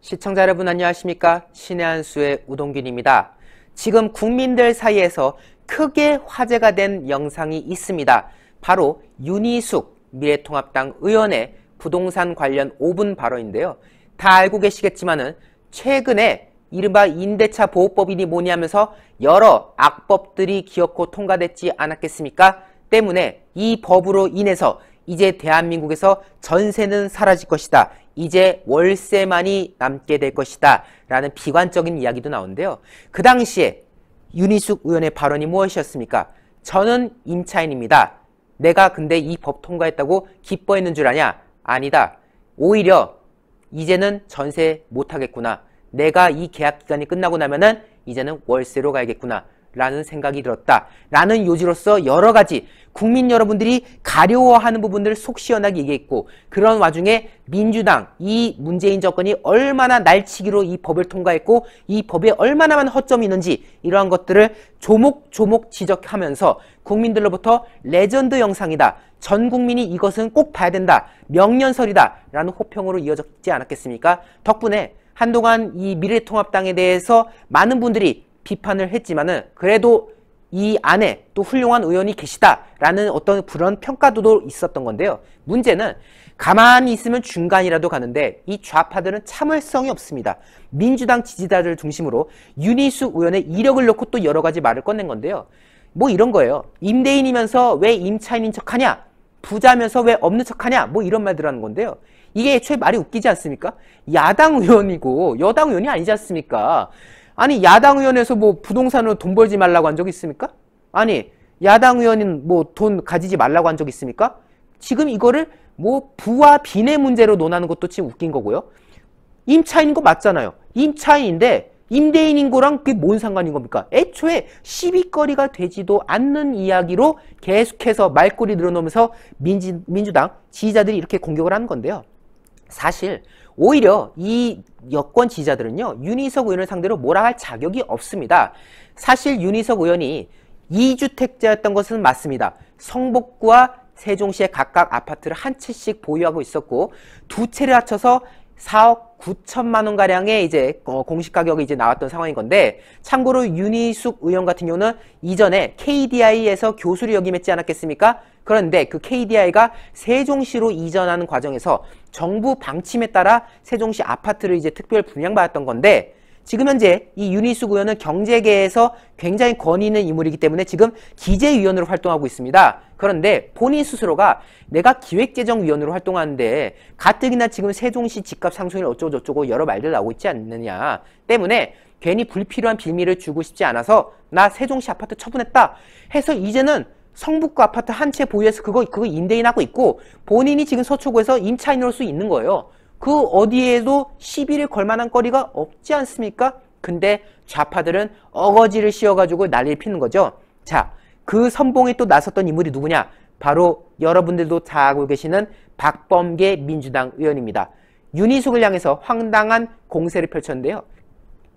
시청자 여러분 안녕하십니까? 신의 한 수의 우동균입니다. 지금 국민들 사이에서 크게 화제가 된 영상이 있습니다. 바로 윤희숙 미래통합당 의원의 부동산 관련 5분 발언인데요. 다 알고 계시겠지만은 최근에 이른바 임대차 보호법이니 뭐냐면서 여러 악법들이 기어코 통과됐지 않았겠습니까? 때문에 이 법으로 인해서 이제 대한민국에서 전세는 사라질 것이다. 이제 월세만이 남게 될 것이다 라는 비관적인 이야기도 나오는데요. 그 당시에 윤희숙 의원의 발언이 무엇이었습니까? 저는 임차인입니다. 내가 근데 이 법 통과했다고 기뻐했는 줄 아냐? 아니다. 오히려 이제는 전세 못하겠구나. 내가 이 계약 기간이 끝나고 나면은 이제는 월세로 가야겠구나. 라는 생각이 들었다. 라는 요지로서 여러 가지 국민 여러분들이 가려워하는 부분들을 속 시원하게 얘기했고 그런 와중에 민주당 이 문재인 정권이 얼마나 날치기로 이 법을 통과했고 이 법에 얼마나 많은 허점이 있는지 이러한 것들을 조목조목 지적하면서 국민들로부터 레전드 영상이다. 전 국민이 이것은 꼭 봐야 된다. 명년설이다. 라는 호평으로 이어졌지 않았겠습니까? 덕분에 한동안 이 미래통합당에 대해서 많은 분들이 비판을 했지만은 그래도 이 안에 또 훌륭한 의원이 계시다라는 어떤 그런 평가도 도 있었던 건데요. 문제는 가만히 있으면 중간이라도 가는데 이 좌파들은 참을성이 없습니다. 민주당 지지자를 중심으로 윤희숙 의원의 이력을 놓고 또 여러 가지 말을 꺼낸 건데요. 뭐 이런 거예요. 임대인이면서 왜 임차인인 척하냐? 부자면서 왜 없는 척하냐? 뭐 이런 말들 하는 건데요. 이게 애초에 말이 웃기지 않습니까? 야당 의원이고 여당 의원이 아니지 않습니까? 아니 야당 의원에서 뭐 부동산으로 돈 벌지 말라고 한 적 있습니까? 아니 야당 의원인 뭐 돈 가지지 말라고 한 적 있습니까? 지금 이거를 뭐 부와 빈의 문제로 논하는 것도 지금 웃긴 거고요. 임차인인 거 맞잖아요. 임차인인데 임대인인 거랑 그게 뭔 상관인 겁니까? 애초에 시비거리가 되지도 않는 이야기로 계속해서 말꼬리 늘어놓으면서 민지, 민주당 지지자들이 이렇게 공격을 하는 건데요. 사실 오히려 이 여권 지지자들은요 윤희석 의원을 상대로 몰아갈 자격이 없습니다. 사실 윤희석 의원이 이주택자였던 것은 맞습니다. 성북구와 세종시에 각각 아파트를 한 채씩 보유하고 있었고 두 채를 합쳐서 4억 9천만 원가량의 이제 어, 공시 가격이 이제 나왔던 상황인 건데 참고로 윤희숙 의원 같은 경우는 이전에 KDI에서 교수를 역임했지 않았겠습니까? 그런데 그 KDI가 세종시로 이전하는 과정에서 정부 방침에 따라 세종시 아파트를 이제 특별 분양받았던 건데 지금 현재 이 유니스 구현은 경제계에서 굉장히 권위 있는 인물이기 때문에 지금 기재위원으로 활동하고 있습니다. 그런데 본인 스스로가 내가 기획재정위원으로 활동하는데 가뜩이나 지금 세종시 집값 상승이 어쩌고저쩌고 여러 말들 나오고 있지 않느냐 때문에 괜히 불필요한 빌미를 주고 싶지 않아서 나 세종시 아파트 처분했다 해서 이제는 성북구 아파트 한 채 보유해서 그거 그거 임대인하고 있고 본인이 지금 서초구에서 임차인으로 수 있는 거예요. 그 어디에도 시비를 걸만한 거리가 없지 않습니까? 근데 좌파들은 어거지를 씌워가지고 난리를 피는 거죠. 자, 그 선봉에 또 나섰던 인물이 누구냐? 바로 여러분들도 다 알고 계시는 박범계 민주당 의원입니다. 윤희숙을 향해서 황당한 공세를 펼쳤는데요.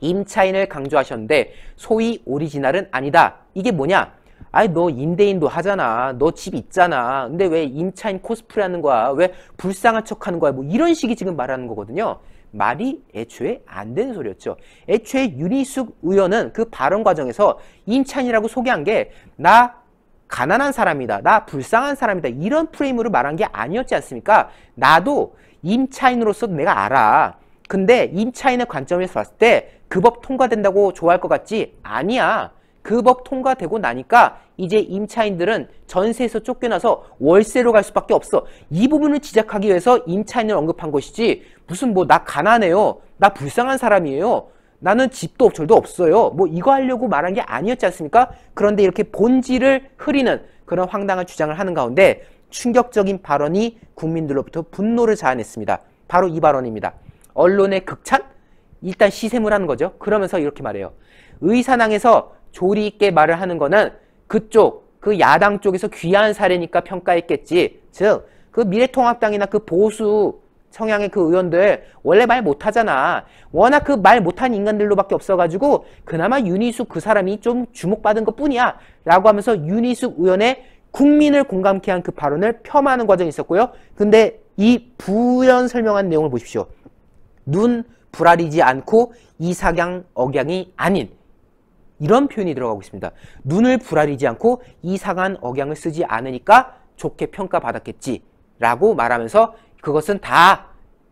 임차인을 강조하셨는데 소위 오리지널은 아니다. 이게 뭐냐? 아이 너 임대인도 하잖아 너 집 있잖아 근데 왜 임차인 코스프레하는 거야 왜 불쌍한 척하는 거야 뭐 이런 식이 지금 말하는 거거든요 말이 애초에 안 되는 소리였죠 애초에 윤희숙 의원은 그 발언 과정에서 임차인이라고 소개한 게 나 가난한 사람이다 나 불쌍한 사람이다 이런 프레임으로 말한 게 아니었지 않습니까 나도 임차인으로서 내가 알아 근데 임차인의 관점에서 봤을 때 그 법 통과된다고 좋아할 것 같지? 아니야 그법 통과되고 나니까 이제 임차인들은 전세에서 쫓겨나서 월세로 갈 수밖에 없어. 이 부분을 지적하기 위해서 임차인을 언급한 것이지 무슨 뭐 나 가난해요. 나 불쌍한 사람이에요. 나는 집도 절도 없어요. 뭐 이거 하려고 말한 게 아니었지 않습니까? 그런데 이렇게 본질을 흐리는 그런 황당한 주장을 하는 가운데 충격적인 발언이 국민들로부터 분노를 자아냈습니다. 바로 이 발언입니다. 언론의 극찬? 일단 시샘을 하는 거죠. 그러면서 이렇게 말해요. 의사당에서 조리 있게 말을 하는 거는 그쪽, 그 야당 쪽에서 귀한 사례니까 평가했겠지. 즉, 그 미래통합당이나 그 보수 청양의 그 의원들 원래 말 못하잖아. 워낙 그 말 못한 인간들로밖에 없어가지고 그나마 윤희숙 그 사람이 좀 주목받은 것 뿐이야. 라고 하면서 윤희숙 의원의 국민을 공감케 한 그 발언을 폄하하는 과정이 있었고요. 근데 이 부연 설명한 내용을 보십시오. 눈 불아리지 않고 이사경 억양이 아닌 이런 표현이 들어가고 있습니다. 눈을 부라리지 않고 이상한 억양을 쓰지 않으니까 좋게 평가받았겠지 라고 말하면서 그것은 다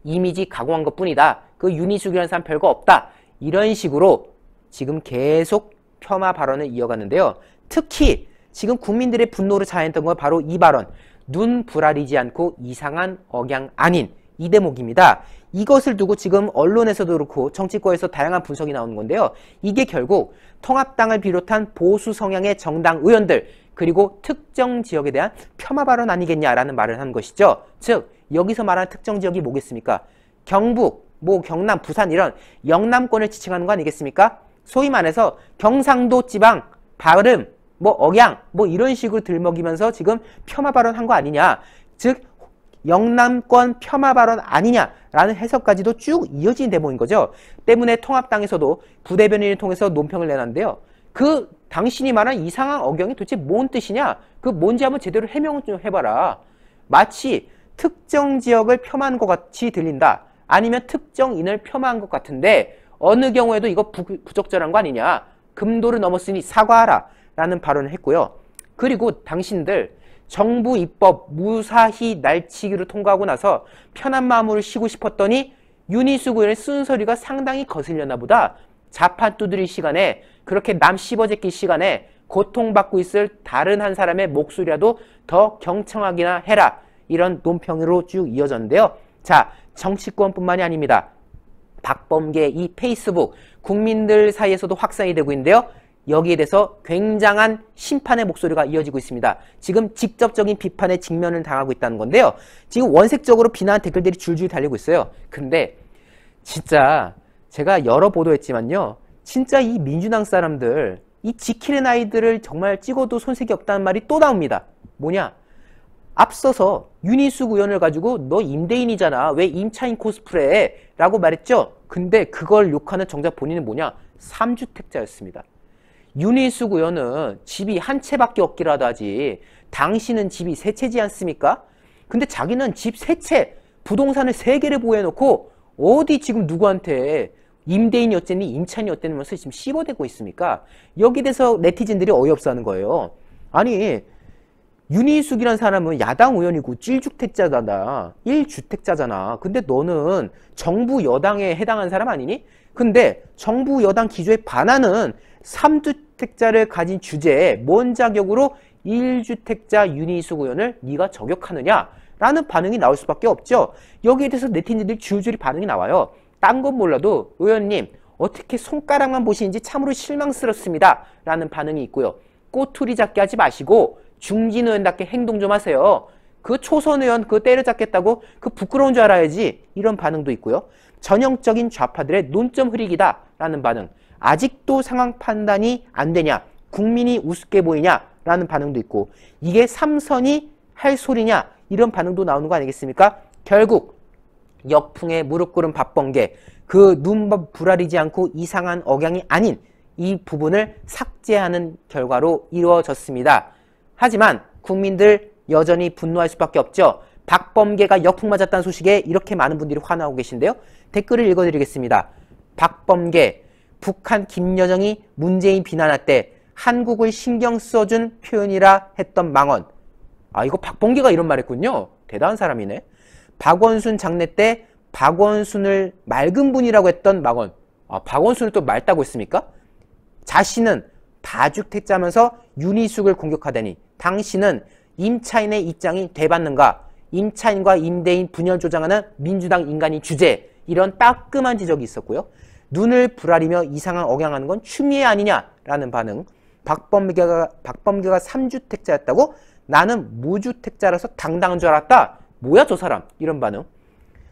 이미지 가공한 것 뿐이다. 그유희숙이라는 사람 별거 없다. 이런 식으로 지금 계속 폄하 발언을 이어갔는데요. 특히 지금 국민들의 분노를 자아냈던 건 바로 이 발언. 눈 부라리지 않고 이상한 억양 아닌 이 대목입니다. 이것을 두고 지금 언론에서도 그렇고 정치권에서 다양한 분석이 나오는 건데요. 이게 결국 통합당을 비롯한 보수 성향의 정당 의원들 그리고 특정 지역에 대한 폄하 발언 아니겠냐라는 말을 한 것이죠. 즉 여기서 말하는 특정 지역이 뭐겠습니까? 경북, 뭐 경남, 부산 이런 영남권을 지칭하는 거 아니겠습니까? 소위 말해서 경상도 지방 발음, 뭐 억양, 뭐 이런 식으로 들먹이면서 지금 폄하 발언한 거 아니냐. 즉 영남권 폄하 발언 아니냐라는 해석까지도 쭉 이어진 대목인 거죠. 때문에 통합당에서도 부대변인을 통해서 논평을 내놨는데요. 그 당신이 말한 이상한 어경이 도대체 뭔 뜻이냐? 그 뭔지 한번 제대로 해명을 좀 해봐라. 마치 특정 지역을 폄하한 것 같이 들린다. 아니면 특정인을 폄하한 것 같은데 어느 경우에도 이거 부, 부적절한 거 아니냐. 금도를 넘었으니 사과하라. 라는 발언을 했고요. 그리고 당신들 정부 입법 무사히 날치기로 통과하고 나서 편한 마음으로 쉬고 싶었더니 유니스 군의 쓴소리가 상당히 거슬렸나 보다 자판 두드릴 시간에 그렇게 남씹어제끼 시간에 고통받고 있을 다른 한 사람의 목소리라도 더 경청하기나 해라 이런 논평으로 쭉 이어졌는데요. 자 정치권뿐만이 아닙니다. 박범계 이 페이스북 국민들 사이에서도 확산이 되고 있는데요. 여기에 대해서 굉장한 심판의 목소리가 이어지고 있습니다. 지금 직접적인 비판에 직면을 당하고 있다는 건데요. 지금 원색적으로 비난 댓글들이 줄줄 달리고 있어요. 근데 진짜 제가 여러 보도했지만요. 진짜 이 민주당 사람들 이 지킬의 나이들을 정말 찍어도 손색이 없다는 말이 또 나옵니다. 뭐냐? 앞서서 윤희수 의원을 가지고 너 임대인이잖아. 왜 임차인 코스프레 라고 말했죠? 근데 그걸 욕하는 정작 본인은 뭐냐? 3주택자였습니다. 유니수 구현은 집이 한 채밖에 없기라도 하지 당신은 집이 세 채지 않습니까? 근데 자기는 집 세 채, 부동산을 세 개를 보유해놓고 어디 지금 누구한테 임대인이 어쨌니 임차이 어땠냐면서 지금 씹어대고 있습니까? 여기 대해서 네티즌들이 어이없어 하는 거예요. 아니 윤희숙이란 사람은 야당 의원이고 찔주택자다 1주택자잖아. 근데 너는 정부 여당에 해당한 사람 아니니? 근데 정부 여당 기조에 반하는 3주택자를 가진 주제에 뭔 자격으로 1주택자 유니수 구현을 네가 저격하느냐 라는 반응이 나올 수밖에 없죠. 여기에 대해서 네티즌들이 줄줄이 반응이 나와요. 딴 건 몰라도 의원님 어떻게 손가락만 보시는지 참으로 실망스럽습니다. 라는 반응이 있고요. 꼬투리 잡게 하지 마시고 중진 의원답게 행동 좀 하세요. 그 초선 의원 그 때려잡겠다고 그 부끄러운 줄 알아야지 이런 반응도 있고요. 전형적인 좌파들의 논점 흐리기다 라는 반응. 아직도 상황 판단이 안 되냐 국민이 우습게 보이냐라는 반응도 있고 이게 삼선이 할 소리냐 이런 반응도 나오는 거 아니겠습니까? 결국 역풍에 무릎 꿇은 밥번개 그 눈밥 불아리지 않고 이상한 억양이 아닌 이 부분을 삭제하는 결과로 이루어졌습니다. 하지만 국민들 여전히 분노할 수밖에 없죠. 박범계가 역풍 맞았다는 소식에 이렇게 많은 분들이 화나고 계신데요. 댓글을 읽어드리겠습니다. 박범계 북한 김여정이 문재인 비난할 때 한국을 신경 써준 표현이라 했던 망언. 아, 이거 박봉기가 이런 말 했군요. 대단한 사람이네. 박원순 장례 때 박원순을 맑은 분이라고 했던 망언. 아, 박원순을 또 맑다고 했습니까? 자신은 다죽택 자면서 윤희숙을 공격하다니 당신은 임차인의 입장이 돼봤는가? 임차인과 임대인 분열 조장하는 민주당 인간이 주제. 이런 따끔한 지적이 있었고요. 눈을 부라리며 이상한 억양하는 건 추미애 아니냐라는 반응. 박범계가 박범계가 3주택자였다고 나는 무주택자라서 당당한 줄 알았다. 뭐야 저 사람 이런 반응.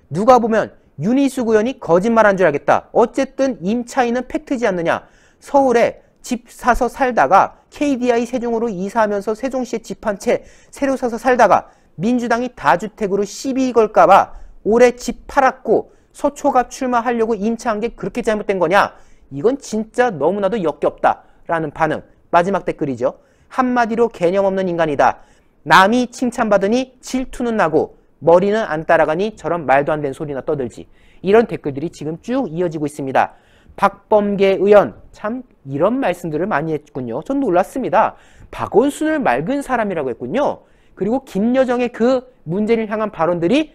누가 보면 윤희수 구현이 거짓말한 줄 알겠다. 어쨌든 임차인은 팩트지 않느냐. 서울에 집 사서 살다가 KDI 세종으로 이사하면서 세종시에 집 한 채 새로 사서 살다가 민주당이 다주택으로 시비 걸까봐 올해 집 팔았고 서초가 출마하려고 임차한 게 그렇게 잘못된 거냐? 이건 진짜 너무나도 역겹다라는 반응. 마지막 댓글이죠. 한마디로 개념 없는 인간이다. 남이 칭찬받으니 질투는 나고 머리는 안 따라가니 저런 말도 안 되는 소리나 떠들지. 이런 댓글들이 지금 쭉 이어지고 있습니다. 박범계 의원, 참 이런 말씀들을 많이 했군요. 전 놀랐습니다. 박원순을 맑은 사람이라고 했군요. 그리고 김여정의 그 문제를 향한 발언들이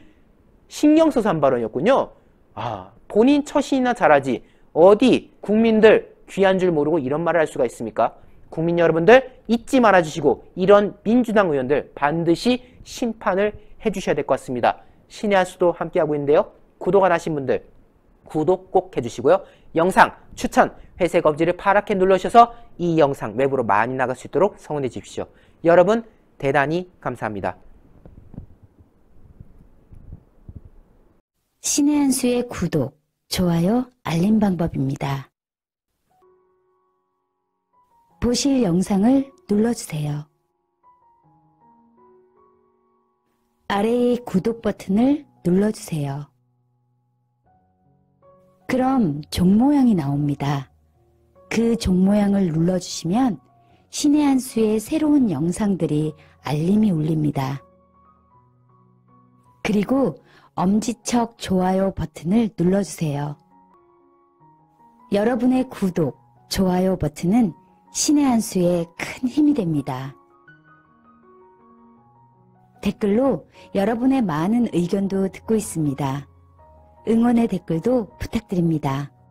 신경 써서 한 발언이었군요. 아, 본인 처신이나 잘하지. 어디 국민들 귀한 줄 모르고 이런 말을 할 수가 있습니까? 국민 여러분들 잊지 말아주시고 이런 민주당 의원들 반드시 심판을 해주셔야 될 것 같습니다. 신의 한 수도 함께하고 있는데요. 구독 안 하신 분들 구독 꼭 해주시고요. 영상 추천 회색 검지를 파랗게 눌러주셔서 이 영상 외부로 많이 나갈 수 있도록 성원해 주십시오. 여러분 대단히 감사합니다. 신의 한 수의 구독, 좋아요, 알림 방법입니다. 보실 영상을 눌러주세요. 아래의 구독 버튼을 눌러주세요. 그럼 종 모양이 나옵니다. 그 종 모양을 눌러주시면 신의 한 수의 새로운 영상들이 알림이 울립니다. 그리고 엄지척 좋아요 버튼을 눌러주세요. 여러분의 구독, 좋아요 버튼은 신의 한 수에 큰 힘이 됩니다. 댓글로 여러분의 많은 의견도 듣고 있습니다. 응원의 댓글도 부탁드립니다.